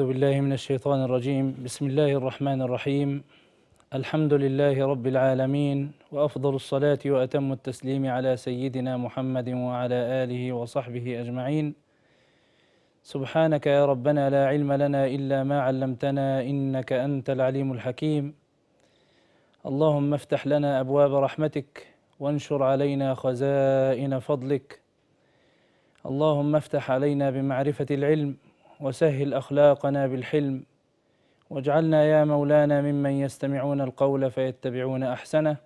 أعوذ بالله من الشيطان الرجيم بسم الله الرحمن الرحيم الحمد لله رب العالمين وأفضل الصلاة وأتم التسليم على سيدنا محمد وعلى آله وصحبه أجمعين سبحانك يا ربنا لا علم لنا إلا ما علمتنا إنك أنت العليم الحكيم اللهم افتح لنا أبواب رحمتك وانشر علينا خزائن فضلك اللهم افتح علينا بمعرفة العلم وسهل أخلاقنا بالحلم واجعلنا يا مولانا ممن يستمعون القول فيتبعون أحسنه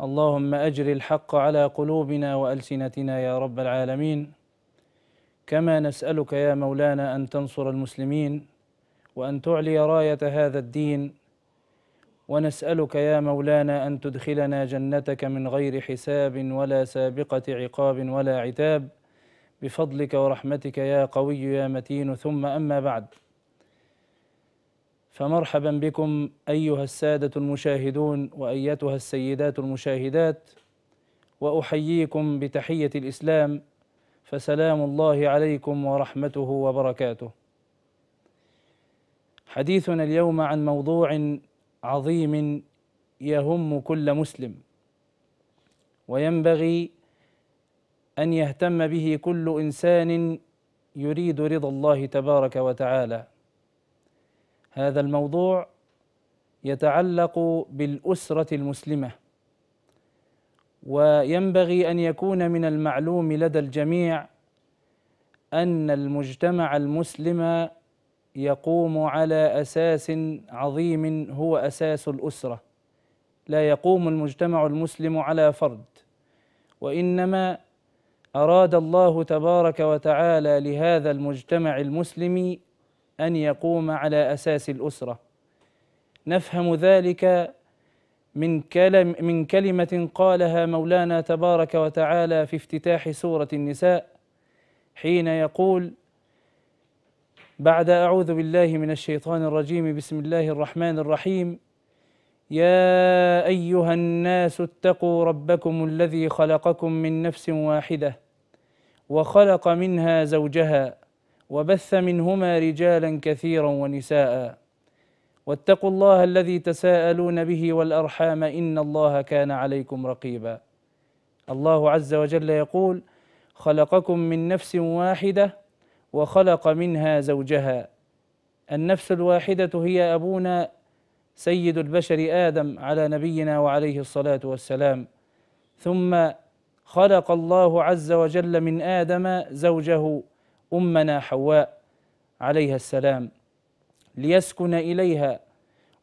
اللهم أجر الحق على قلوبنا وألسنتنا يا رب العالمين كما نسألك يا مولانا أن تنصر المسلمين وأن تعلي راية هذا الدين ونسألك يا مولانا أن تدخلنا جنتك من غير حساب ولا سابقة عقاب ولا عتاب بفضلك ورحمتك يا قوي يا متين ثم أما بعد فمرحبا بكم أيها السادة المشاهدون وأيتها السيدات المشاهدات وأحييكم بتحية الإسلام فسلام الله عليكم ورحمته وبركاته حديثنا اليوم عن موضوع عظيم يهم كل مسلم وينبغي أن يهتم به كل إنسان يريد رضا الله تبارك وتعالى هذا الموضوع يتعلق بالأسرة المسلمة وينبغي أن يكون من المعلوم لدى الجميع أن المجتمع المسلم يقوم على أساس عظيم هو أساس الأسرة لا يقوم المجتمع المسلم على فرد وإنما أراد الله تبارك وتعالى لهذا المجتمع المسلم أن يقوم على أساس الأسرة نفهم ذلك من كلم من كلمة قالها مولانا تبارك وتعالى في افتتاح سورة النساء حين يقول بعد أعوذ بالله من الشيطان الرجيم بسم الله الرحمن الرحيم يا ايها الناس اتقوا ربكم الذي خلقكم من نفس واحده وخلق منها زوجها وبث منهما رجالا كثيرا ونساء واتقوا الله الذي تساءلون به والارحام ان الله كان عليكم رقيبا الله عز وجل يقول خلقكم من نفس واحده وخلق منها زوجها النفس الواحده هي ابونا سيد البشر ادم على نبينا وعليه الصلاه والسلام ثم خلق الله عز وجل من ادم زوجه امنا حواء عليها السلام ليسكن اليها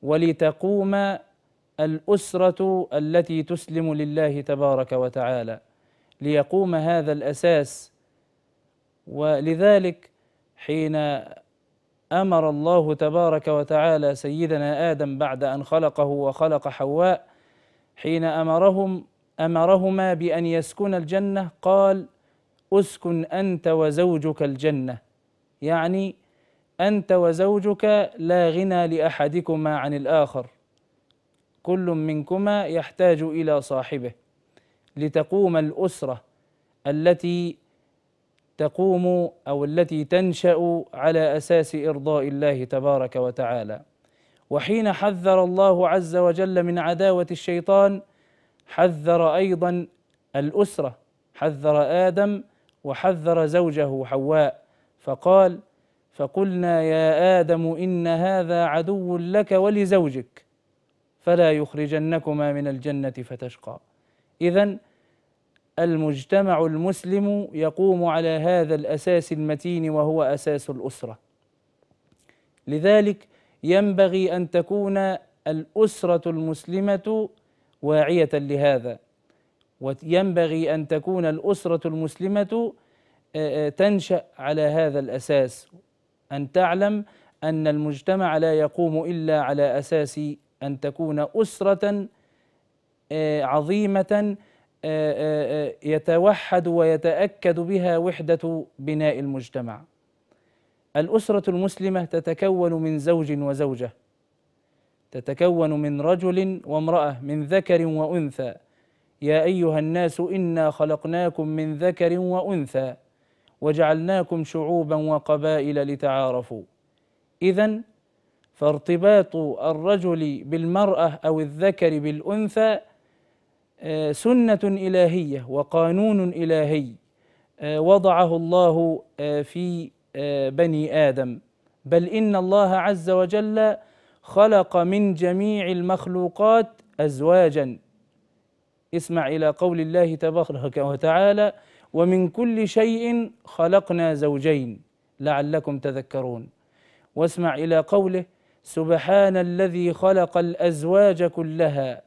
ولتقوم الاسره التي تسلم لله تبارك وتعالى ليقوم هذا الاساس ولذلك حين امر الله تبارك وتعالى سيدنا ادم بعد ان خلقه وخلق حواء حين امرهم امرهما بان يسكن الجنه قال اسكن انت وزوجك الجنه يعني انت وزوجك لا غنى لاحدكما عن الاخر كل منكما يحتاج الى صاحبه لتقوم الاسره التي تقوم أو التي تنشأ على أساس إرضاء الله تبارك وتعالى وحين حذر الله عز وجل من عداوة الشيطان حذر أيضا الأسرة حذر آدم وحذر زوجه حواء فقال فقلنا يا آدم إن هذا عدو لك ولزوجك فلا يخرجنكما من الجنة فتشقى إذا المجتمع المسلم يقوم على هذا الاساس المتين وهو اساس الاسره لذلك ينبغي ان تكون الاسره المسلمه واعيه لهذا وينبغي ان تكون الاسره المسلمه تنشا على هذا الاساس ان تعلم ان المجتمع لا يقوم الا على اساس ان تكون اسره عظيمه آه، آه، آه، يتوحد ويتاكد بها وحده بناء المجتمع الاسره المسلمه تتكون من زوج وزوجه تتكون من رجل وامراه من ذكر وانثى يا ايها الناس انا خلقناكم من ذكر وانثى وجعلناكم شعوبا وقبائل لتعارفوا اذا فارتباط الرجل بالمراه او الذكر بالانثى آه، سنه الهيه وقانون الهي آه، وضعه الله آه، في بني ادم بل ان الله عز وجل خلق من جميع المخلوقات ازواجا اسمع الى قول الله تبارك وتعالى ومن كل شيء خلقنا زوجين لعلكم تذكرون واسمع الى قوله سبحان الذي خلق الازواج كلها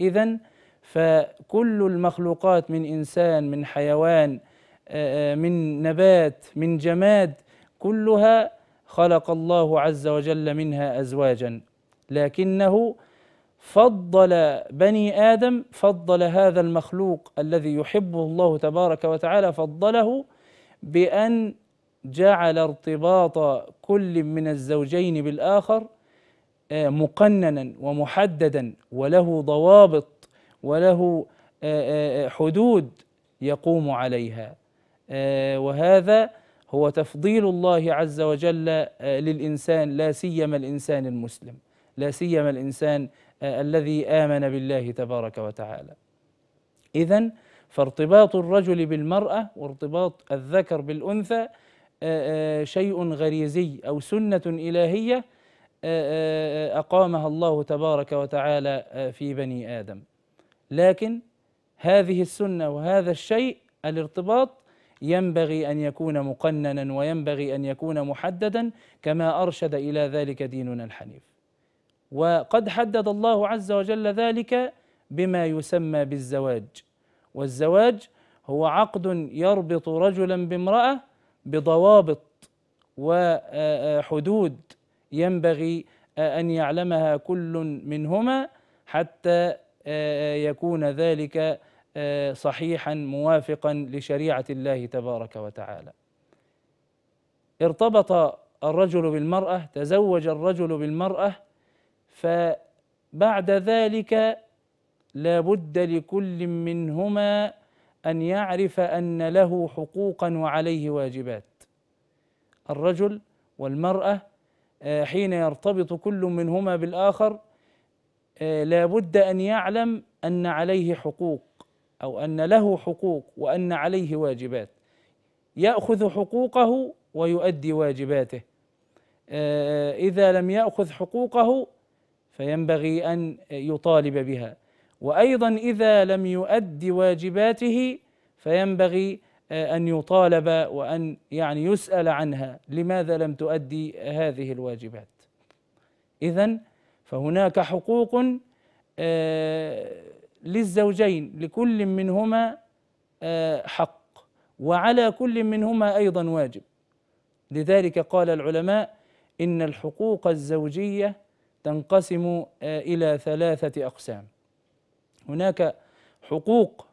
اذا فكل المخلوقات من انسان من حيوان آه، آه، من نبات من جماد كلها خلق الله عز وجل منها ازواجا لكنه فضل بني ادم فضل هذا المخلوق الذي يحبه الله تبارك وتعالى فضله بان جعل ارتباط كل من الزوجين بالاخر آه، مقننا ومحددا وله ضوابط وله آه، آه، آه، حدود يقوم عليها وهذا هو تفضيل الله عز وجل للإنسان لا سيما الإنسان المسلم لا سيما الإنسان الذي آمن بالله تبارك وتعالى إذا فارتباط الرجل بالمرأة وارتباط الذكر بالأنثى شيء غريزي أو سنة إلهية أقامها الله تبارك وتعالى في بني آدم لكن هذه السنه وهذا الشيء الارتباط ينبغي ان يكون مقننا وينبغي ان يكون محددا كما ارشد الى ذلك ديننا الحنيف وقد حدد الله عز وجل ذلك بما يسمى بالزواج والزواج هو عقد يربط رجلا بامراه بضوابط وحدود ينبغي ان يعلمها كل منهما حتى يكون ذلك آه، صحيحا موافقا لشريعه الله تبارك وتعالى ارتبط الرجل بالمراه تزوج الرجل بالمراه فبعد ذلك لا بد لكل منهما ان يعرف ان له حقوقا وعليه واجبات الرجل والمراه آه، حين يرتبط كل منهما بالاخر آه، لابد ان يعلم ان عليه حقوق او ان له حقوق وان عليه واجبات ياخذ حقوقه ويؤدي واجباته آه، اذا لم ياخذ حقوقه فينبغي ان يطالب بها وايضا اذا لم يؤدي واجباته فينبغي آه، ان يطالب وان يعني يسال عنها لماذا لم تؤدي هذه الواجبات اذا فهناك حقوق آه، للزوجين لكل منهما آه، حق وعلى كل منهما ايضا واجب لذلك قال العلماء ان الحقوق الزوجيه تنقسم آه، الى ثلاثه اقسام هناك حقوق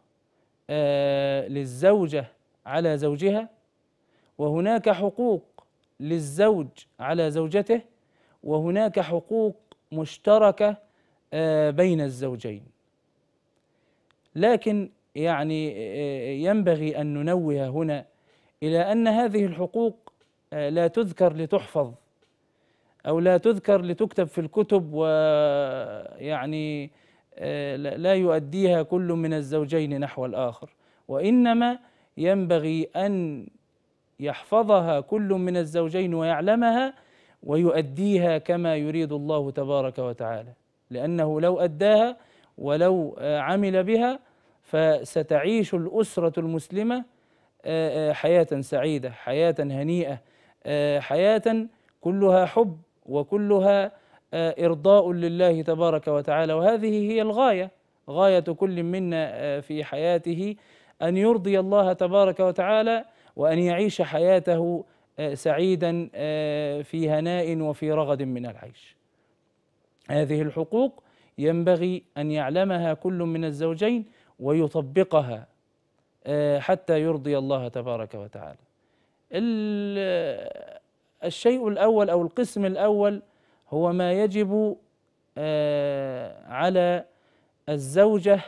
للزوجه على زوجها وهناك حقوق للزوج على زوجته وهناك حقوق مشتركه آه، بين الزوجين لكن يعني آه، ينبغي ان ننوه هنا الى ان هذه الحقوق آه، لا تذكر لتحفظ او لا تذكر لتكتب في الكتب ويعني لا يؤديها كل من الزوجين نحو الاخر وانما ينبغي ان يحفظها كل من الزوجين ويعلمها ويؤديها كما يريد الله تبارك وتعالى لأنه لو أداها ولو آه، عمل بها فستعيش الأسرة المسلمة آه، آه، حياة سعيدة حياة هنيئة حياة كلها حب وكلها إرضاء لله تبارك وتعالى وهذه هي الغاية غاية كل منا في حياته أن يرضي الله تبارك وتعالى وأن يعيش حياته آه، سعيدا آه، في هناء وفي رغد من العيش هذه الحقوق ينبغي ان يعلمها كل من الزوجين ويطبقها آه، حتى يرضي الله تبارك وتعالى الشيء الاول او القسم الاول هو ما يجب على الزوجه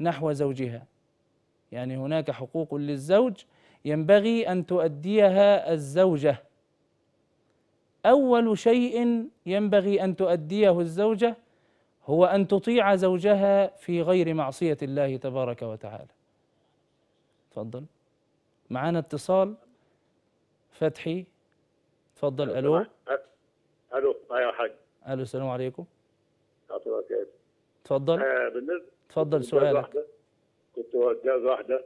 نحو زوجها يعني هناك حقوق للزوج ينبغي أن تؤديها الزوجة أول شيء ينبغي أن تؤديه الزوجة هو أن تطيع زوجها في غير معصية الله تبارك وتعالى تفضل معانا اتصال فتحي تفضل الو الو يا حاج الو السلام عليكم تفضل آه، تفضل سؤالك كنت جاز واحده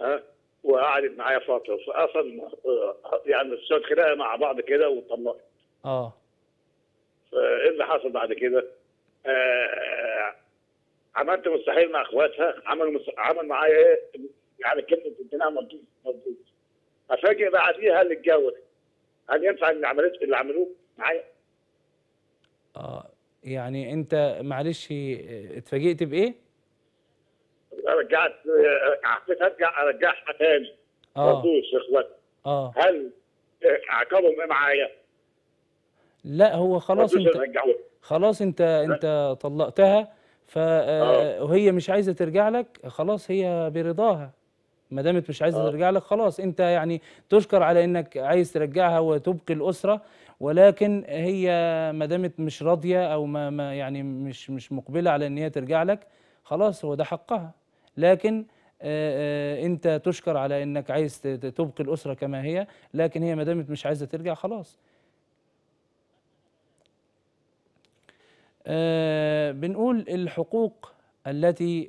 ها وقعدت معايا فتره اصلا آه، يعني صارت خناقه مع بعض كده وطلقت اه فايه اللي حصل بعد كده؟ آه عملت مستحيل مع اخواتها عمل مس... عمل معايا ايه يعني كلمه امتناع مضبوط مضبوط افاجئ بعديها اللي اتجوز هل ينفع اللي عملت اللي عملوه معايا؟ اه يعني انت معلش آه، اتفاجئت بايه؟ رجعت حسيت ارجع ارجعها تاني اه رضوش اخواتي اه هل اعتبروا إيه معايا؟ لا هو خلاص انت خلاص انت انت طلقتها آه، آه. وهي مش عايزه ترجع لك خلاص هي برضاها ما دامت مش عايزه آه. ترجع لك خلاص انت يعني تشكر على انك عايز ترجعها وتبقي الاسره ولكن هي ما دامت مش راضيه او ما, ما يعني مش مش مقبله على ان هي ترجع لك خلاص هو ده حقها لكن آه، آه، انت تشكر على انك عايز تبقي الاسره كما هي لكن هي ما دامت مش عايزه ترجع خلاص آه، بنقول الحقوق التي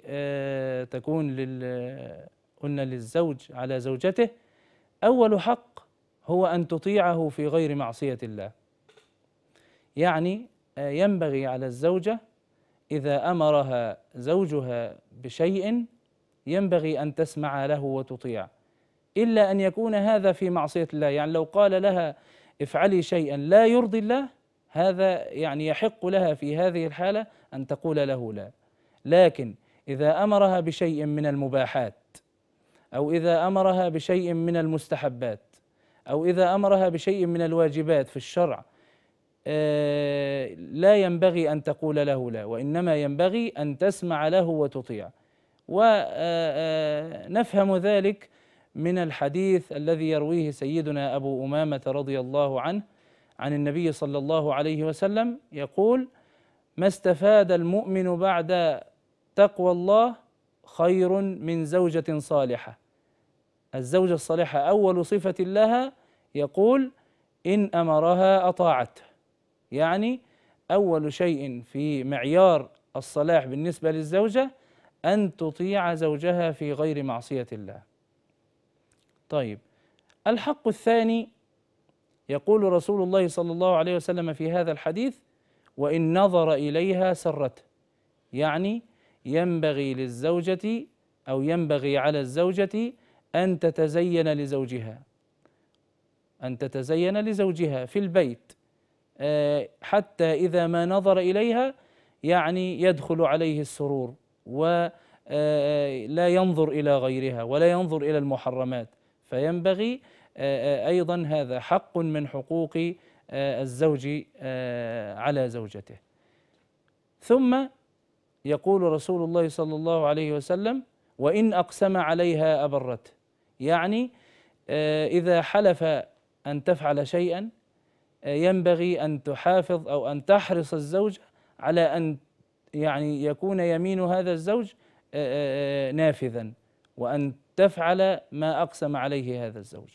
تكون لل قلنا للزوج على زوجته اول حق هو ان تطيعه في غير معصيه الله يعني ينبغي على الزوجه اذا امرها زوجها بشيء ينبغي أن تسمع له وتطيع إلا أن يكون هذا في معصية الله يعني لو قال لها افعلي شيئا لا يرضي الله هذا يعني يحق لها في هذه الحالة أن تقول له لا لكن إذا أمرها بشيء من المباحات أو إذا أمرها بشيء من المستحبات أو إذا أمرها بشيء من الواجبات في الشرع آه، لا ينبغي أن تقول له لا وإنما ينبغي أن تسمع له وتطيع ونفهم ذلك من الحديث الذي يرويه سيدنا ابو امامه رضي الله عنه عن النبي صلى الله عليه وسلم يقول ما استفاد المؤمن بعد تقوى الله خير من زوجه صالحه الزوجه الصالحه اول صفه لها يقول ان امرها أطاعت يعني اول شيء في معيار الصلاح بالنسبه للزوجه أن تطيع زوجها في غير معصية الله طيب الحق الثاني يقول رسول الله صلى الله عليه وسلم في هذا الحديث وإن نظر إليها سرته يعني ينبغي للزوجة أو ينبغي على الزوجة أن تتزين لزوجها أن تتزين لزوجها في البيت آه، حتى إذا ما نظر إليها يعني يدخل عليه السرور ولا آه، آه، ينظر إلى غيرها ولا ينظر إلى المحرمات فينبغي آه، أيضا هذا حق من حقوق الزوج على زوجته ثم يقول رسول الله صلى الله عليه وسلم وإن أقسم عليها أبرته يعني إذا حلف أن تفعل شيئا ينبغي أن تحافظ أو أن تحرص الزوجة على أن يعني يكون يمين هذا الزوج آه، آه، آه، نافذا وأن تفعل ما أقسم عليه هذا الزوج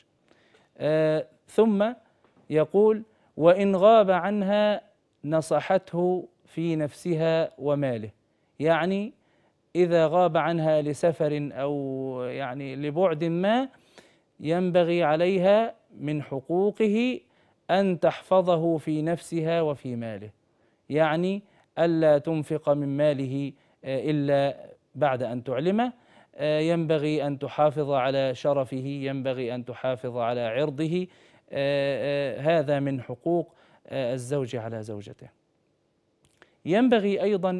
ثم يقول وإن غاب عنها نصحته في نفسها وماله يعني إذا غاب عنها لسفر أو يعني لبعد ما ينبغي عليها من حقوقه أن تحفظه في نفسها وفي ماله يعني ألا تنفق من ماله آه، إلا بعد أن تعلمه آه، ينبغي أن تحافظ على شرفه ينبغي أن تحافظ على عرضه آه، هذا من حقوق الزوج على زوجته ينبغي أيضا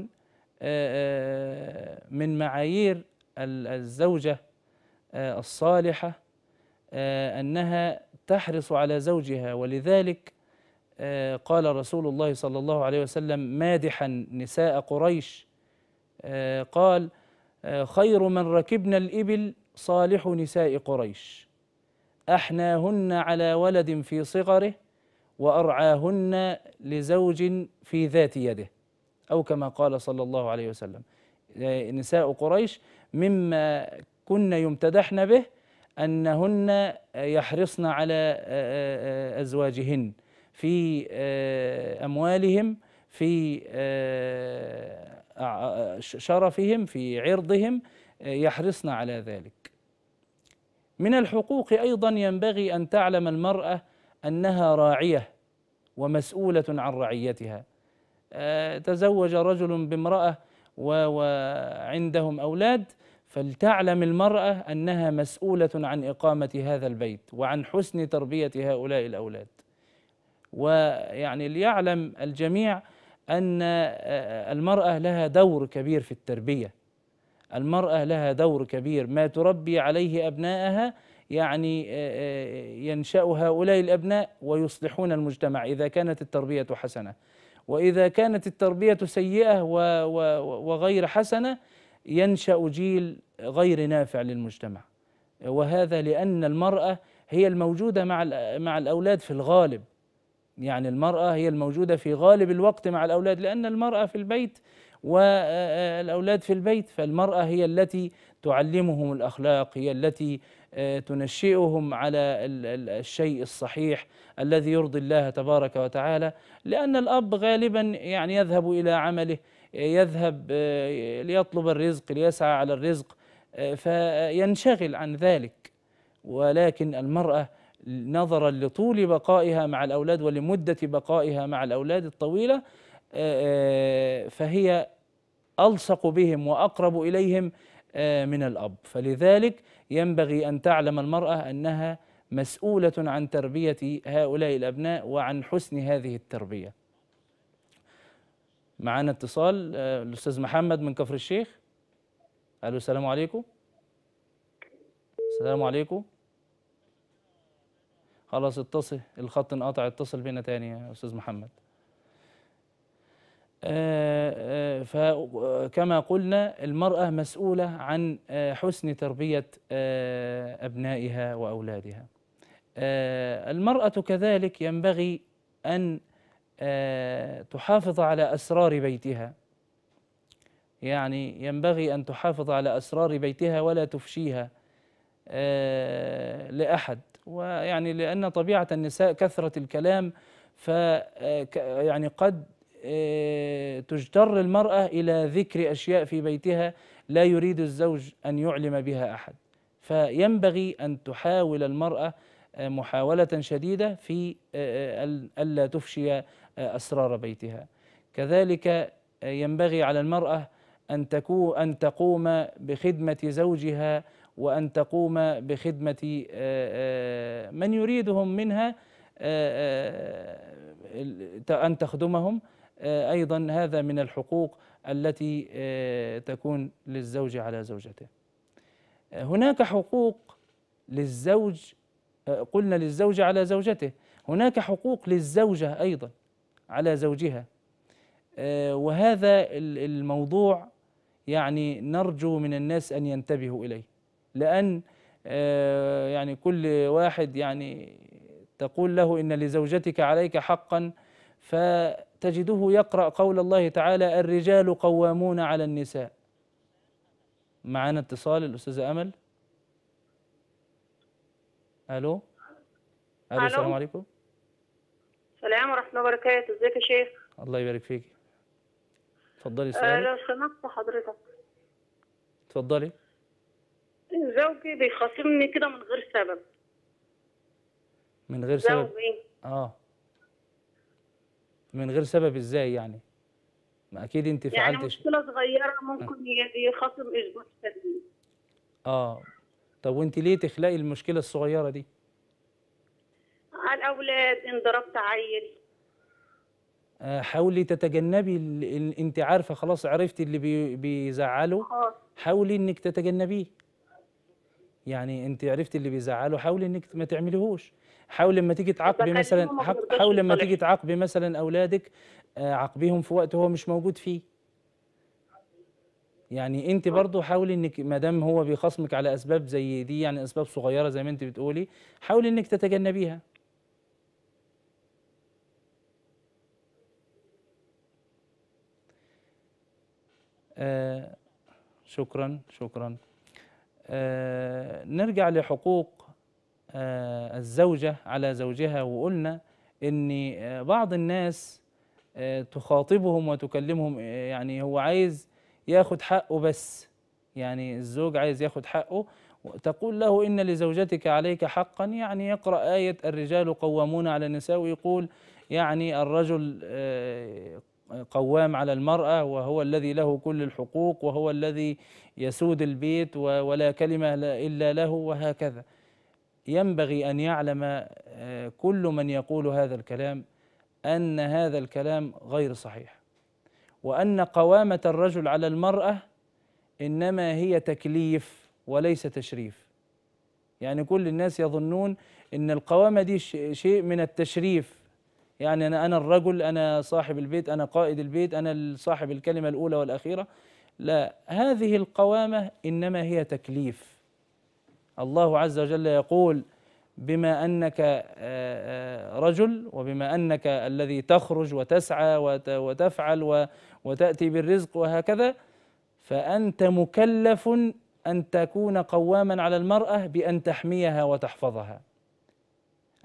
من معايير الزوجة الصالحة أنها تحرص على زوجها ولذلك آه، قال رسول الله صلى الله عليه وسلم مادحا نساء قريش آه، قال آه، خير من ركبنا الإبل صالح نساء قريش أحناهن على ولد في صغره وأرعاهن لزوج في ذات يده أو كما قال صلى الله عليه وسلم نساء قريش مما كن يمتدحن به أنهن يحرصن على أزواجهن في آه، اموالهم في آه، شرفهم في عرضهم آه، يحرصن على ذلك من الحقوق ايضا ينبغي ان تعلم المراه انها راعيه ومسؤوله عن رعيتها تزوج رجل بامراه وعندهم اولاد فلتعلم المراه انها مسؤوله عن اقامه هذا البيت وعن حسن تربيه هؤلاء الاولاد ويعني ليعلم الجميع أن آه، آه، المرأة لها دور كبير في التربية المرأة لها دور كبير ما تربي عليه أبنائها يعني آه، ينشأ هؤلاء الأبناء ويصلحون المجتمع إذا كانت التربية حسنة وإذا كانت التربية سيئة وغير حسنة ينشأ جيل غير نافع للمجتمع وهذا لأن المرأة هي الموجودة مع الأولاد في الغالب يعني المرأة هي الموجودة في غالب الوقت مع الأولاد لأن المرأة في البيت والأولاد آه، آه، في البيت فالمرأة هي التي تعلمهم الأخلاق هي التي آه، تنشئهم على الشيء الصحيح الذي يرضي الله تبارك وتعالى لأن الأب غالبا يعني يذهب إلى عمله يذهب ليطلب الرزق ليسعى على الرزق فينشغل عن ذلك ولكن المرأة نظرا لطول بقائها مع الأولاد ولمدة بقائها مع الأولاد الطويلة آه، آه، فهي ألصق بهم وأقرب إليهم آه، من الأب فلذلك ينبغي أن تعلم المرأة أنها مسؤولة عن تربية هؤلاء الأبناء وعن حسن هذه التربية معنا اتصال الأستاذ محمد من كفر الشيخ ألو السلام عليكم السلام عليكم خلاص اتصل الخط انقطع اتصل بينا تاني يا استاذ محمد آه، آه، فكما قلنا المرأة مسؤولة عن آه، حسن تربية أبنائها وأولادها المرأة كذلك ينبغي أن تحافظ على أسرار بيتها يعني ينبغي أن تحافظ على أسرار بيتها ولا تفشيها لأحد ويعني لأن طبيعة النساء كثرة الكلام ف آه، يعني قد آه، تجتر المرأة إلى ذكر أشياء في بيتها لا يريد الزوج أن يعلم بها أحد فينبغي أن تحاول المرأة آه، محاولة شديدة في ألا تفشي أسرار بيتها كذلك ينبغي على المرأة أن, تكون أن تقوم بخدمة زوجها وأن تقوم بخدمة آه، آه، من يريدهم منها آه، أن تخدمهم أيضا هذا من الحقوق التي تكون للزوج على زوجته هناك حقوق للزوج قلنا للزوج على زوجته هناك حقوق للزوجة أيضا على زوجها وهذا الموضوع يعني نرجو من الناس أن ينتبهوا إليه لأن آه، يعني كل واحد يعني تقول له إن لزوجتك عليك حقا فتجده يقرأ قول الله تعالى الرجال قوامون على النساء معانا اتصال الأستاذة أمل ألو ألو السلام عليكم السلام ورحمة الله وبركاته ازيك يا شيخ الله يبارك فيك اتفضلي سؤال آه، لو سمحت حضرتك اتفضلي زوجي بيخاصمني كده من غير سبب من غير زوجي. سبب اه من غير سبب ازاي يعني ما اكيد انت فعلت يعني مشكله صغيره ممكن يخاصم اسبوع كامل اه طب وانت ليه تخلقي المشكله الصغيره دي على الاولاد ان ضربت عيل آه، حاولي تتجنبي انت عارفه خلاص عرفتي اللي بيزعله حاولي انك تتجنبيه يعني انت عرفتي اللي بيزعله حاولي انك ما تعمليهوش حاولي لما تيجي تعاقبي مثلا حاولي لما تيجي تعاقبي مثلا اولادك آه، عاقبيهم في وقت هو مش موجود فيه يعني انت آه. برضه حاولي انك ما دام هو بيخصمك على اسباب زي دي يعني اسباب صغيره زي ما انت بتقولي حاولي انك تتجنبيها آه شكرا شكرا آه، نرجع لحقوق آه، الزوجة على زوجها وقلنا إن آه، بعض الناس تخاطبهم وتكلمهم يعني هو عايز ياخد حقه بس يعني الزوج عايز ياخد حقه تقول له إن لزوجتك عليك حقا يعني يقرأ آية الرجال قوامون على النساء ويقول يعني الرجل قوام على المرأة وهو الذي له كل الحقوق وهو الذي يسود البيت ولا كلمة إلا له وهكذا ينبغي أن يعلم آه، كل من يقول هذا الكلام أن هذا الكلام غير صحيح وأن قوامة الرجل على المرأة إنما هي تكليف وليس تشريف يعني كل الناس يظنون ان القوامه دي شيء من التشريف يعني انا انا الرجل انا صاحب البيت انا قائد البيت انا صاحب الكلمه الاولى والاخيره لا هذه القوامة إنما هي تكليف الله عز وجل يقول بما أنك آه، آه، رجل وبما أنك الذي تخرج وتسعى وتفعل وتأتي بالرزق وهكذا فأنت مكلف أن تكون قواما على المرأة بأن تحميها وتحفظها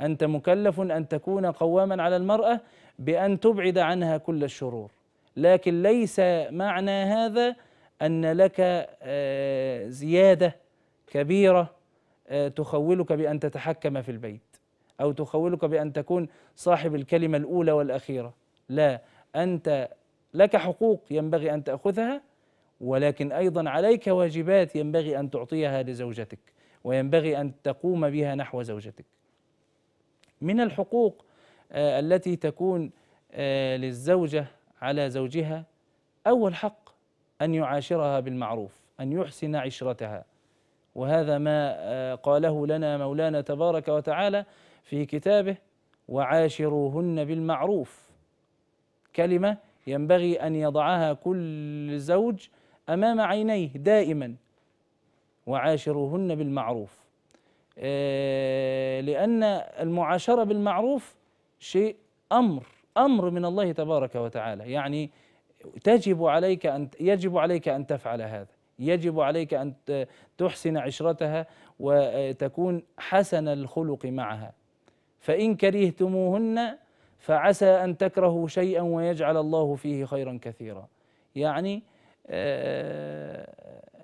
أنت مكلف أن تكون قواما على المرأة بأن تبعد عنها كل الشرور لكن ليس معنى هذا أن لك آه، زيادة كبيرة آه، تخولك بأن تتحكم في البيت أو تخولك بأن تكون صاحب الكلمة الأولى والأخيرة لا أنت لك حقوق ينبغي أن تأخذها ولكن أيضا عليك واجبات ينبغي أن تعطيها لزوجتك وينبغي أن تقوم بها نحو زوجتك من الحقوق آه، التي تكون للزوجة على زوجها أول حق أن يعاشرها بالمعروف أن يحسن عشرتها وهذا ما آه، قاله لنا مولانا تبارك وتعالى في كتابه وعاشروهن بالمعروف كلمة ينبغي أن يضعها كل زوج أمام عينيه دائما وعاشروهن بالمعروف آه، لأن المعاشرة بالمعروف شيء أمر امر من الله تبارك وتعالى يعني تجب عليك ان يجب عليك ان تفعل هذا يجب عليك ان تحسن عشرتها وتكون حسن الخلق معها فان كرهتموهن فعسى ان تكرهوا شيئا ويجعل الله فيه خيرا كثيرا يعني آه،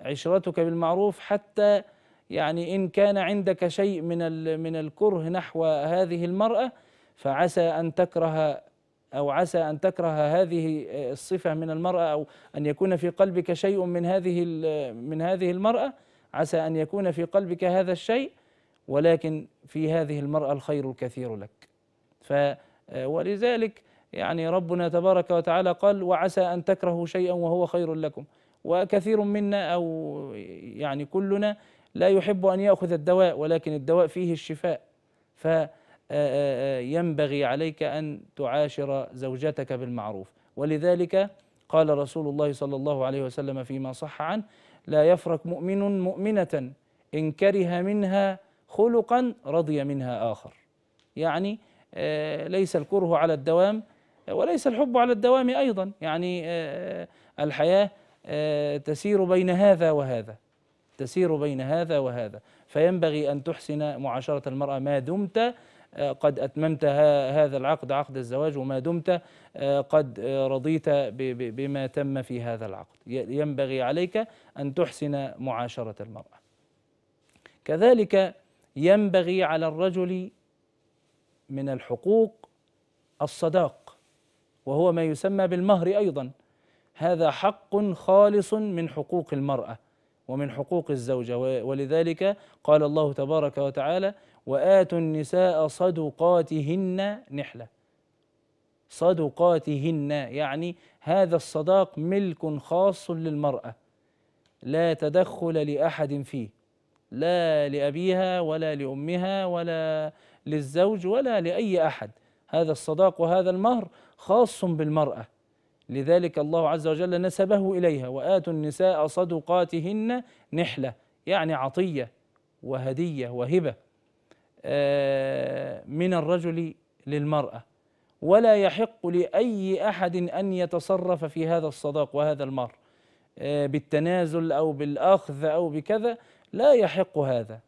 عشرتك بالمعروف حتى يعني ان كان عندك شيء من من الكره نحو هذه المراه فعسى ان تكره أو عسى أن تكره هذه آه، الصفة من المرأة أو أن يكون في قلبك شيء من هذه آه، من هذه المرأة عسى أن يكون في قلبك هذا الشيء ولكن في هذه المرأة الخير الكثير لك ف آه، ولذلك يعني ربنا تبارك وتعالى قال وعسى أن تكرهوا شيئا وهو خير لكم وكثير منا أو يعني كلنا لا يحب أن يأخذ الدواء ولكن الدواء فيه الشفاء ف آه، آه، آه، ينبغي عليك أن تعاشر زوجتك بالمعروف ولذلك قال رسول الله صلى الله عليه وسلم فيما صح عنه لا يفرق مؤمن مؤمنة إن كره منها خلقا رضي منها آخر يعني ليس الكره على الدوام وليس الحب على الدوام أيضا يعني الحياة تسير بين هذا وهذا تسير بين هذا وهذا فينبغي أن تحسن معاشرة المرأة ما دمت قد أتممت هذا العقد عقد الزواج وما دمت آه، قد آه، رضيت بما تم في هذا العقد ينبغي عليك أن تحسن معاشرة المرأة كذلك ينبغي على الرجل من الحقوق الصداق وهو ما يسمى بالمهر أيضا هذا حق خالص من حقوق المرأة ومن حقوق الزوجة ولذلك قال الله تبارك وتعالى وآتوا النساء صدقاتهن نحلة صدقاتهن يعني هذا الصداق ملك خاص للمرأة لا تدخل لأحد فيه لا لأبيها ولا لأمها ولا للزوج ولا لأي أحد هذا الصداق وهذا المهر خاص بالمرأة لذلك الله عز وجل نسبه إليها وآتوا النساء صدقاتهن نحلة يعني عطية وهدية وهبة آه، من الرجل للمرأة ولا يحق لأي أحد أن يتصرف في هذا الصداق وهذا المهر آه، بالتنازل أو بالأخذ أو بكذا لا يحق هذا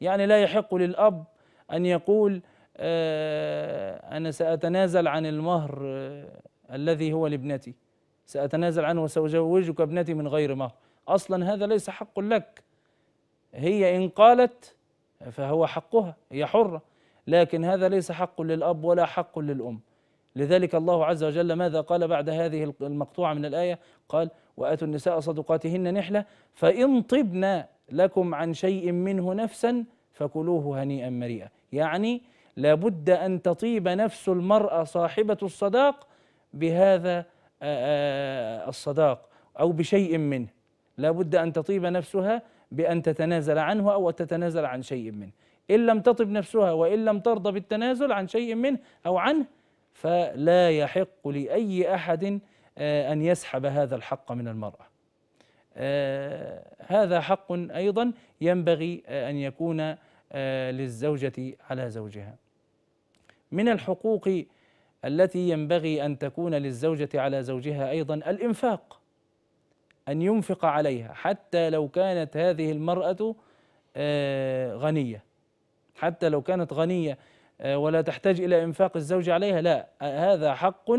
يعني لا يحق للأب أن يقول آه، أنا سأتنازل عن المهر الذي هو لابنتي سأتنازل عنه وسأزوجك ابنتي من غير مهر أصلا هذا ليس حق لك هي إن قالت فهو حقها هي حرة لكن هذا ليس حق للأب ولا حق للأم لذلك الله عز وجل ماذا قال بعد هذه المقطوعة من الآية قال وآتوا النساء صدقاتهن نحلة فإن طبن لكم عن شيء منه نفسا فكلوه هنيئا مريئا يعني لابد أن تطيب نفس المرأة صاحبة الصداق بهذا آه، آه، الصداق أو بشيء منه لابد أن تطيب نفسها بأن تتنازل عنه أو تتنازل عن شيء منه إن لم تطب نفسها وإن لم ترضى بالتنازل عن شيء منه أو عنه فلا يحق لأي أحد آه، أن يسحب هذا الحق من المرأة آه، هذا حق أيضا ينبغي آه، أن يكون للزوجة على زوجها من الحقوق التي ينبغي أن تكون للزوجة على زوجها أيضا الإنفاق أن ينفق عليها حتى لو كانت هذه المرأة آه، غنية حتى لو كانت غنية آه، ولا تحتاج إلى إنفاق الزوج عليها لا هذا حق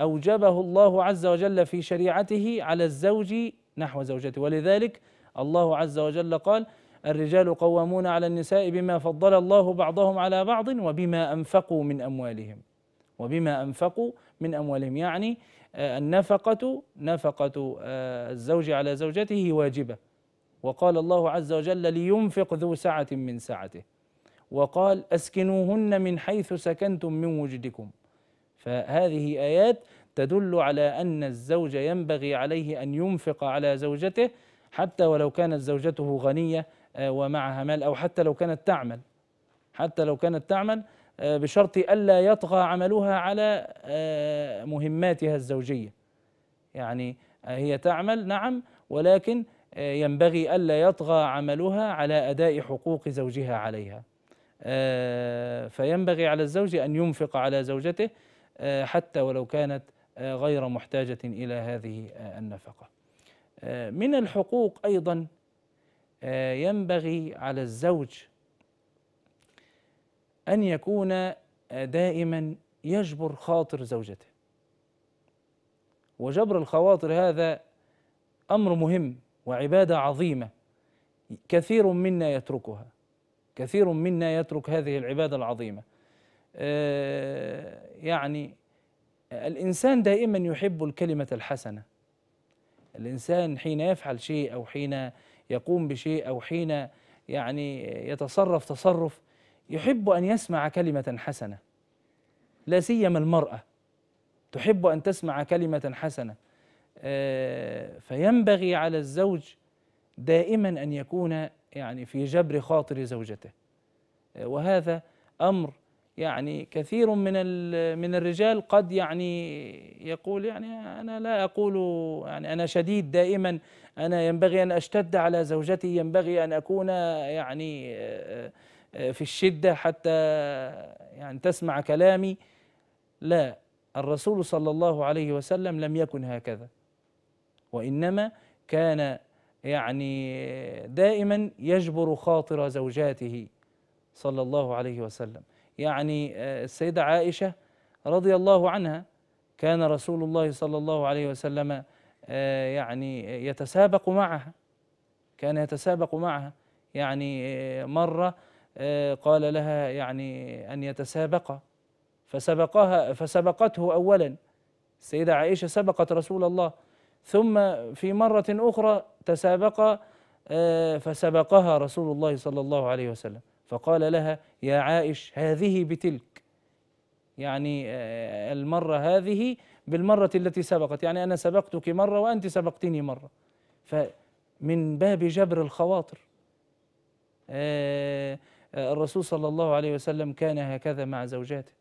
أوجبه الله عز وجل في شريعته على الزوج نحو زوجته ولذلك الله عز وجل قال الرجال قوامون على النساء بما فضل الله بعضهم على بعض وبما أنفقوا من أموالهم وبما أنفقوا من أموالهم يعني النفقة نفقة آه، الزوج على زوجته واجبة وقال الله عز وجل لينفق ذو سعة من سعته وقال اسكنوهن من حيث سكنتم من وجدكم فهذه ايات تدل على ان الزوج ينبغي عليه ان ينفق على زوجته حتى ولو كانت زوجته غنيه آه، ومعها مال او حتى لو كانت تعمل حتى لو كانت تعمل آه، بشرط ألا يطغى عملها على آه، مهماتها الزوجية يعني آه، هي تعمل نعم ولكن ينبغي ألا يطغى عملها على أداء حقوق زوجها عليها فينبغي على الزوج أن ينفق على زوجته حتى ولو كانت غير محتاجة إلى هذه النفقة من الحقوق أيضا ينبغي على الزوج أن يكون آه، دائما يجبر خاطر زوجته وجبر الخواطر هذا أمر مهم وعبادة عظيمة كثير منا يتركها كثير منا يترك هذه العبادة العظيمة آه، يعني الإنسان دائما يحب الكلمة الحسنة الإنسان حين يفعل شيء أو حين يقوم بشيء أو حين يعني يتصرف تصرف يحب أن يسمع كلمة حسنة لا سيما المرأة تحب أن تسمع كلمة حسنة آه، فينبغي على الزوج دائما أن يكون يعني في جبر خاطر زوجته آه، وهذا أمر يعني كثير من من الرجال قد يعني يقول يعني انا لا اقول يعني انا شديد دائما انا ينبغي ان اشتد على زوجتي ينبغي ان اكون يعني آه، آه، في الشدة حتى يعني تسمع كلامي لا الرسول صلى الله عليه وسلم لم يكن هكذا وإنما كان يعني دائما يجبر خاطر زوجاته صلى الله عليه وسلم يعني آه، السيدة عائشة رضي الله عنها كان رسول الله صلى الله عليه وسلم آه، يعني يتسابق معها كان يتسابق معها يعني مره آه، قال لها يعني أن يتسابقا فسبقها فسبقته أولا السيدة عائشة سبقت رسول الله ثم في مرة أخرى تسابقا آه، فسبقها رسول الله صلى الله عليه وسلم فقال لها يا عائش هذه بتلك يعني آه، المرة هذه بالمرة التي سبقت يعني أنا سبقتك مرة وأنت سبقتني مرة فمن باب جبر الخواطر آه آه، الرسول صلى الله عليه وسلم كان هكذا مع زوجاته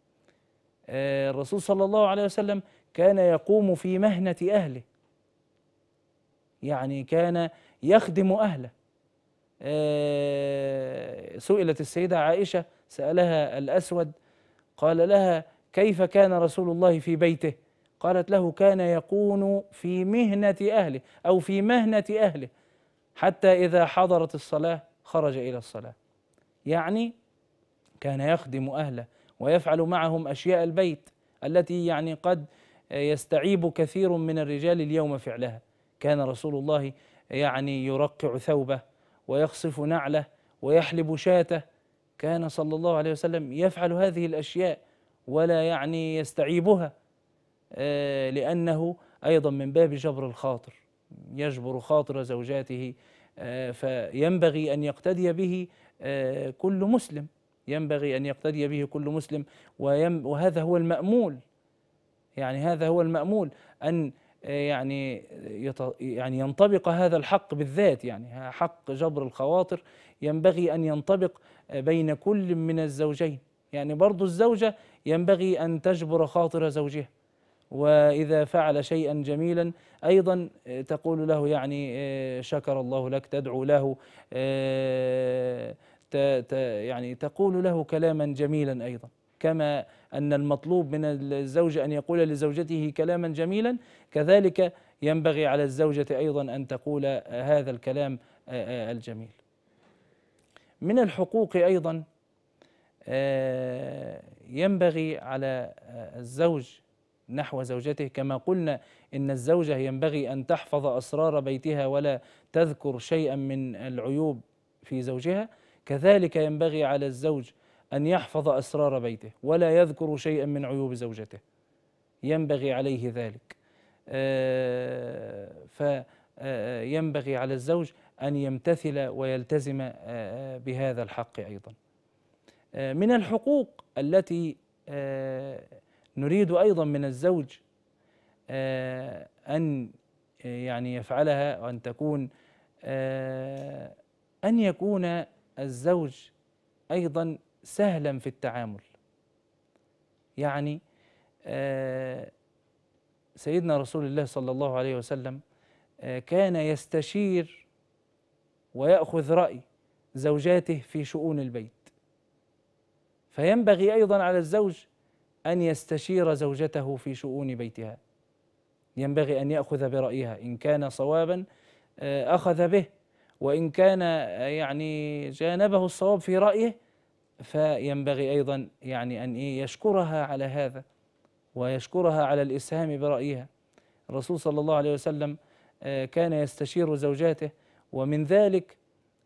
آه، الرسول صلى الله عليه وسلم كان يقوم في مهنة أهله يعني كان يخدم أهله آه، سئلت السيدة عائشة سألها الأسود قال لها كيف كان رسول الله في بيته قالت له كان يكون في مهنة أهله أو في مهنة أهله حتى إذا حضرت الصلاة خرج إلى الصلاة يعني كان يخدم أهله ويفعل معهم أشياء البيت التي يعني قد يستعيب كثير من الرجال اليوم فعلها كان رسول الله يعني يرقع ثوبه ويخصف نعله ويحلب شاته كان صلى الله عليه وسلم يفعل هذه الأشياء ولا يعني يستعيبها آه، لأنه أيضا من باب جبر الخاطر يجبر خاطر زوجاته آه، فينبغي أن يقتدي به آه، كل مسلم ينبغي أن يقتدي به كل مسلم وهذا هو المأمول يعني هذا هو المأمول أن آه، يعني يعني ينطبق هذا الحق بالذات يعني حق جبر الخواطر ينبغي أن ينطبق بين كل من الزوجين يعني برضو الزوجة ينبغي أن تجبر خاطر زوجها واذا فعل شيئا جميلا ايضا آه، تقول له يعني آه، شكر الله لك تدعو له آه، يعني تقول له كلاما جميلا ايضا كما ان المطلوب من الزوج ان يقول لزوجته كلاما جميلا كذلك ينبغي على الزوجه ايضا ان تقول هذا الكلام الجميل من الحقوق ايضا ينبغي على الزوج نحو زوجته كما قلنا إن الزوجة ينبغي أن تحفظ أسرار بيتها ولا تذكر شيئا من العيوب في زوجها كذلك ينبغي على الزوج أن يحفظ أسرار بيته ولا يذكر شيئا من عيوب زوجته ينبغي عليه ذلك آه، فينبغي آه، آه، على الزوج أن يمتثل ويلتزم بهذا الحق أيضا من الحقوق التي نريد أيضا من الزوج آه، أن آه، يعني يفعلها وأن تكون آه، أن يكون الزوج أيضا سهلا في التعامل يعني سيدنا رسول الله صلى الله عليه وسلم كان يستشير ويأخذ رأي زوجاته في شؤون البيت فينبغي أيضا على الزوج أن يستشير زوجته في شؤون بيتها ينبغي أن يأخذ برأيها إن كان صوابا آه، أخذ به وإن كان آه، يعني جانبه الصواب في رأيه فينبغي أيضا يعني أن يشكرها على هذا ويشكرها على الإسهام برأيها الرسول صلى الله عليه وسلم آه، كان يستشير زوجاته ومن ذلك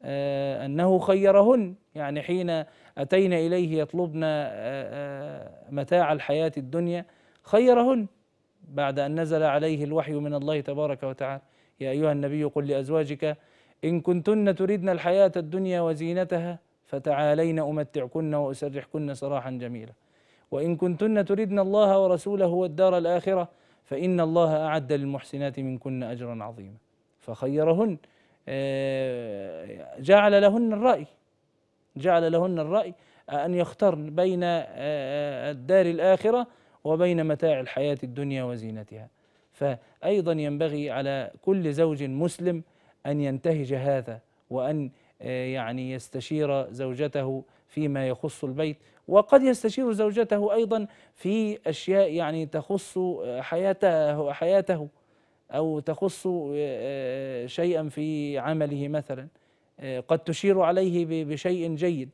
آه، أنه خيرهن يعني حين أتينا إليه يطلبن آه، آه، متاع الحياة الدنيا خيرهن بعد أن نزل عليه الوحي من الله تبارك وتعالى يا أيها النبي قل لأزواجك إن كنتن تريدن الحياة الدنيا وزينتها فتعالين أمتعكن وأسرحكن سراحا جميلا وإن كنتن تريدن الله ورسوله والدار الآخرة فإن الله أعد للمحسنات منكن أجرا عظيما فخيرهن آه، جعل لهن الرأي جعل لهن الرأي أن يختارن بين آه، آه، الدار الآخرة وبين متاع الحياة الدنيا وزينتها فأيضا ينبغي على كل زوج مسلم أن ينتهج هذا وأن يعني يستشير زوجته فيما يخص البيت وقد يستشير زوجته أيضا في أشياء يعني تخص حياته حياته أو تخص آه، آه، شيئا في عمله مثلا آه، قد تشير عليه بشيء جيد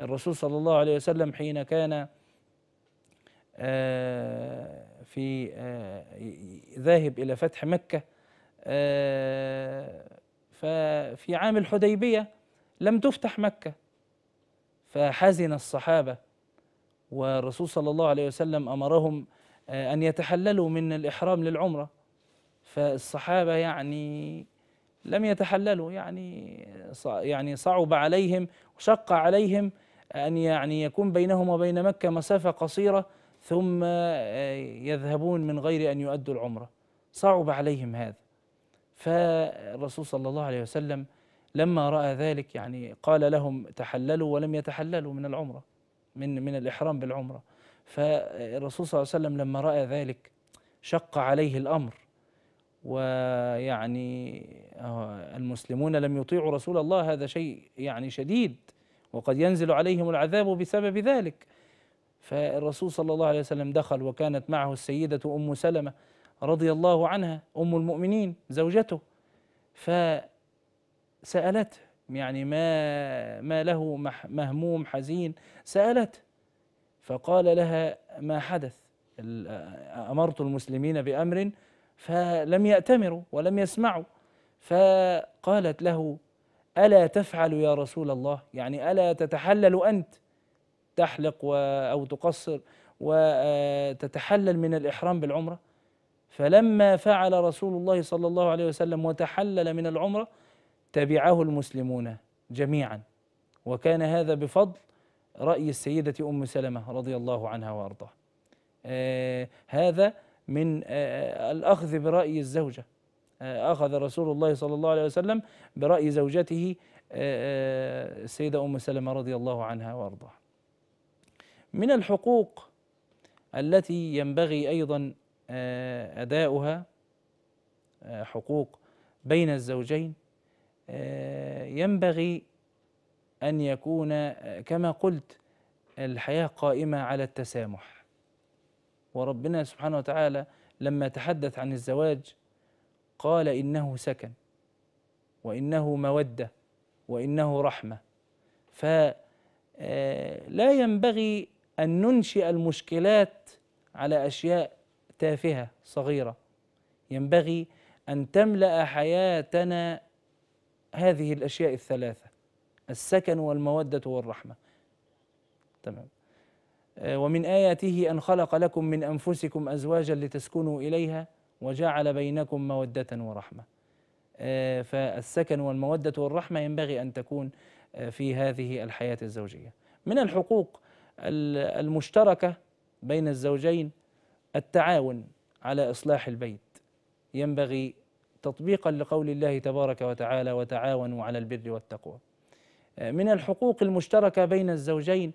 الرسول صلى الله عليه وسلم حين كان في ذاهب إلى فتح مكة ففي عام الحديبية لم تفتح مكة فحزن الصحابة والرسول صلى الله عليه وسلم أمرهم أن يتحللوا من الإحرام للعمرة فالصحابة يعني لم يتحللوا يعني يعني صعب عليهم وشق عليهم أن يعني يكون بينهم وبين مكة مسافة قصيرة ثم آه، يذهبون من غير أن يؤدوا العمرة صعب عليهم هذا فالرسول صلى الله عليه وسلم لما رأى ذلك يعني قال لهم تحللوا ولم يتحللوا من العمرة من من الإحرام بالعمرة فالرسول صلى الله عليه وسلم لما رأى ذلك شق عليه الأمر ويعني آه، المسلمون لم يطيعوا رسول الله هذا شيء يعني شديد وقد ينزل عليهم العذاب بسبب ذلك فالرسول صلى الله عليه وسلم دخل وكانت معه السيدة أم سلمة رضي الله عنها أم المؤمنين زوجته فسألته يعني ما ما له مهموم حزين سألته فقال لها ما حدث أمرت المسلمين بأمر فلم يأتمروا ولم يسمعوا فقالت له ألا تفعل يا رسول الله يعني ألا تتحلل أنت تحلق أو تقصر وتتحلل آه، من الإحرام بالعمرة فلما فعل رسول الله صلى الله عليه وسلم وتحلل من العمرة تبعه المسلمون جميعا وكان هذا بفضل رأي السيدة أم سلمة رضي الله عنها وأرضاها آه هذا من آه، آه، الأخذ برأي الزوجة آه، أخذ رسول الله صلى الله عليه وسلم برأي زوجته السيدة أم سلمة رضي الله عنها وأرضاها من الحقوق التي ينبغي أيضا أداؤها حقوق بين الزوجين ينبغي أن يكون كما قلت الحياة قائمة على التسامح وربنا سبحانه وتعالى لما تحدث عن الزواج قال إنه سكن وإنه مودة وإنه رحمة فلا آه، ينبغي أن ننشئ المشكلات على أشياء تافهة صغيرة ينبغي أن تملأ حياتنا هذه الأشياء الثلاثة السكن والمودة والرحمة تمام آه، ومن آياته أن خلق لكم من أنفسكم أزواجا لتسكنوا إليها وجعل بينكم مودة ورحمة آه، فالسكن والمودة والرحمة ينبغي أن تكون آه، في هذه الحياة الزوجية من الحقوق المشتركة بين الزوجين التعاون على إصلاح البيت ينبغي تطبيقا لقول الله تبارك وتعالى وتعاونوا على البر والتقوى من الحقوق المشتركة بين الزوجين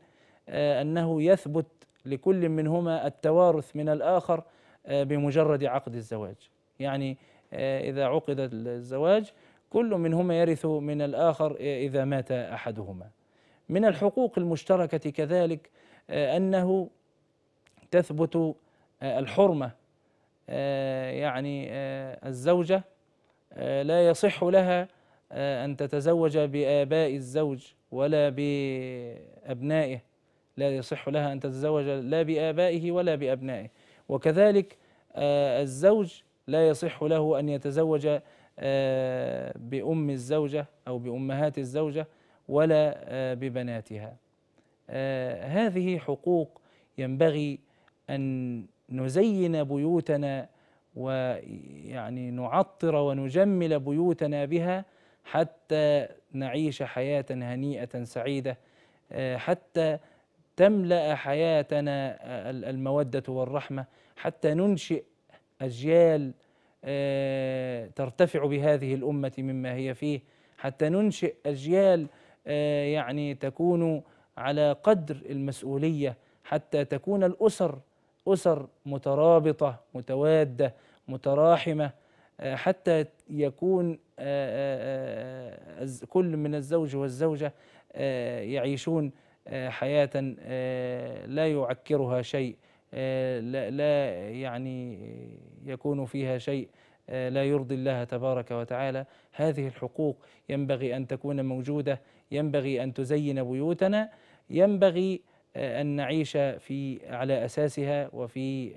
آه، أنه يثبت لكل منهما التوارث من الآخر آه، بمجرد عقد الزواج يعني آه، إذا عقد الزواج كل منهما يرث من الآخر إذا مات أحدهما من الحقوق المشتركة كذلك أنه تثبت الحرمة يعني الزوجة لا يصح لها أن تتزوج بآباء الزوج ولا بأبنائه لا يصح لها أن تتزوج لا بآبائه ولا بأبنائه وكذلك آه، الزوج لا يصح له أن يتزوج آه، بأم الزوجة أو بأمهات الزوجة ولا آه، ببناتها هذه حقوق ينبغي أن نزين بيوتنا ويعني نعطر ونجمل بيوتنا بها حتى نعيش حياة هنيئة سعيدة حتى تملا حياتنا الموده والرحمه حتى ننشئ اجيال آه، ترتفع بهذه الامه مما هي فيه حتى ننشئ اجيال آه، يعني تكون على قدر المسؤوليه حتى تكون الاسر اسر مترابطه متواده متراحمه آه، حتى يكون كل من الزوج والزوجه يعيشون آه، حياة آه، لا يعكرها شيء آه، لا يعني يكون فيها شيء لا يرضي الله تبارك وتعالى هذه الحقوق ينبغي أن تكون موجودة ينبغي أن تزين بيوتنا ينبغي أن نعيش في على أساسها وفي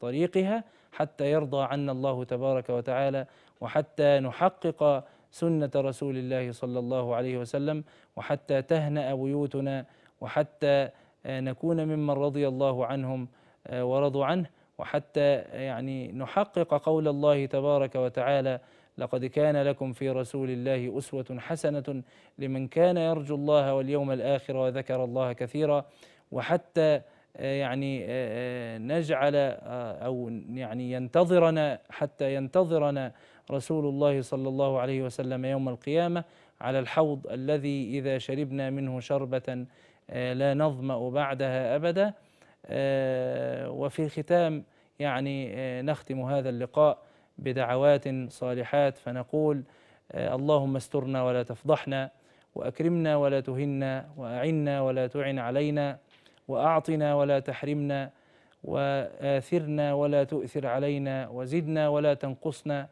طريقها حتى يرضى عنا الله تبارك وتعالى وحتى نحقق سنة رسول الله صلى الله عليه وسلم وحتى تهنأ بيوتنا وحتى آه، نكون ممن رضي الله عنهم آه، ورضوا عنه وحتى آه، يعني نحقق قول الله تبارك وتعالى لقد كان لكم في رسول الله أسوة حسنة لمن كان يرجو الله واليوم الآخر وذكر الله كثيرا وحتى يعني نجعل أو يعني ينتظرنا حتى ينتظرنا رسول الله صلى الله عليه وسلم يوم القيامة على الحوض الذي إذا شربنا منه شربة آه، لا نظمأ بعدها أبدا آه، وفي الختام يعني آه، نختم هذا اللقاء بدعوات صالحات فنقول اللهم استرنا ولا تفضحنا واكرمنا ولا تهنا واعنا ولا تعن علينا واعطنا ولا تحرمنا واثرنا ولا تؤثر علينا وزدنا ولا تنقصنا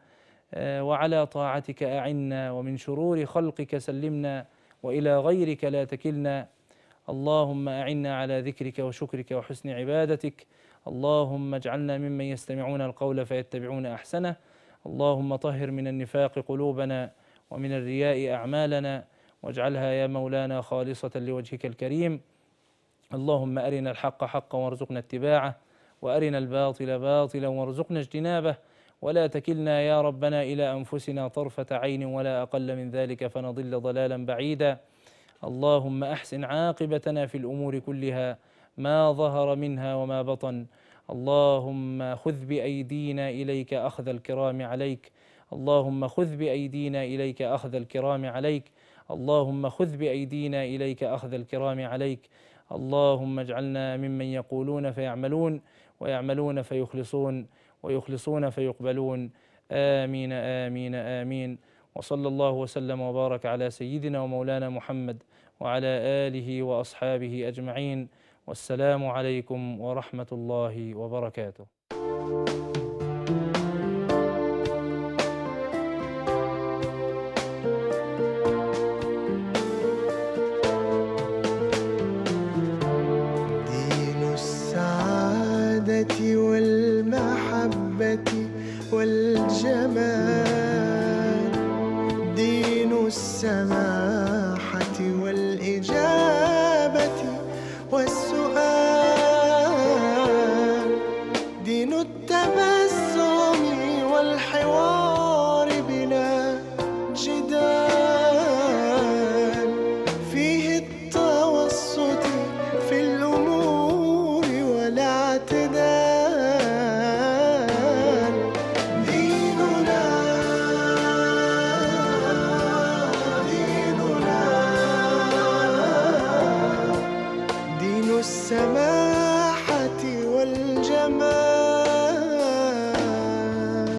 آه، وعلى طاعتك أعنا ومن شرور خلقك سلمنا وإلى غيرك لا تكلنا اللهم أعنا على ذكرك وشكرك وحسن عبادتك اللهم اجعلنا ممن يستمعون القول فيتبعون أحسنه اللهم طهر من النفاق قلوبنا ومن الرياء أعمالنا واجعلها يا مولانا خالصة لوجهك الكريم اللهم أرنا الحق حقا وارزقنا اتباعه وأرنا الباطل باطلا وارزقنا اجتنابه ولا تكلنا يا ربنا إلى أنفسنا طرفة عين ولا أقل من ذلك فنضل ضلالا بعيدا اللهم أحسن عاقبتنا في الأمور كلها ما ظهر منها وما بطن اللهم خذ بأيدينا إليك أخذ الكرام عليك اللهم خذ بأيدينا إليك أخذ الكرام عليك اللهم خذ بأيدينا إليك أخذ الكرام عليك اللهم اجعلنا ممن يقولون فيعملون ويعملون فيخلصون ويخلصون فيقبلون آمين آمين آمين وصلى الله وسلم وبارك على سيدنا ومولانا محمد وعلى آله وأصحابه أجمعين والسلام عليكم ورحمة الله وبركاته